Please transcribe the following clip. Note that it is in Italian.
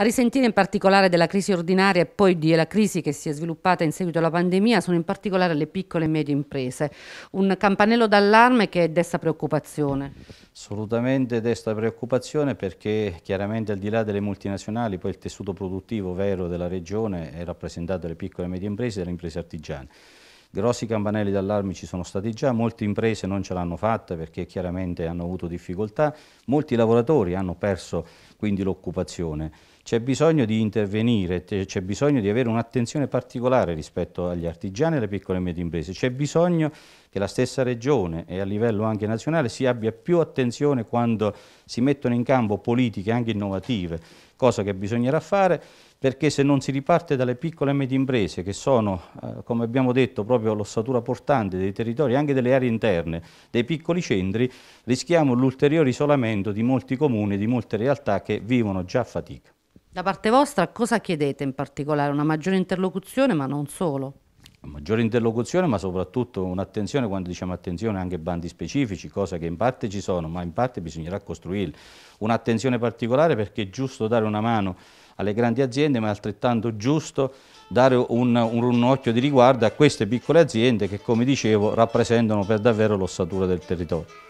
A risentire in particolare della crisi ordinaria e poi della crisi che si è sviluppata in seguito alla pandemia sono in particolare le piccole e medie imprese. Un campanello d'allarme che desta preoccupazione. Assolutamente desta preoccupazione perché chiaramente al di là delle multinazionali poi il tessuto produttivo vero della regione è rappresentato dalle piccole e medie imprese e dalle imprese artigiane. Grossi campanelli d'allarme ci sono stati già, molte imprese non ce l'hanno fatta perché chiaramente hanno avuto difficoltà, molti lavoratori hanno perso quindi l'occupazione. C'è bisogno di intervenire, c'è bisogno di avere un'attenzione particolare rispetto agli artigiani e alle piccole e medie imprese, c'è bisogno che la stessa regione e a livello anche nazionale si abbia più attenzione quando si mettono in campo politiche anche innovative, cosa che bisognerà fare perché se non si riparte dalle piccole e medie imprese che sono, eh, come abbiamo detto, proprio l'ossatura portante dei territori, anche delle aree interne, dei piccoli centri, rischiamo l'ulteriore isolamento di molti comuni, di molte realtà che vivono già a fatica. Da parte vostra cosa chiedete in particolare? Una maggiore interlocuzione, ma non solo? maggiore interlocuzione ma soprattutto un'attenzione, quando diciamo attenzione anche bandi specifici, cosa che in parte ci sono ma in parte bisognerà costruirli, un'attenzione particolare perché è giusto dare una mano alle grandi aziende ma è altrettanto giusto dare un, un, un occhio di riguardo a queste piccole aziende che come dicevo rappresentano per davvero l'ossatura del territorio.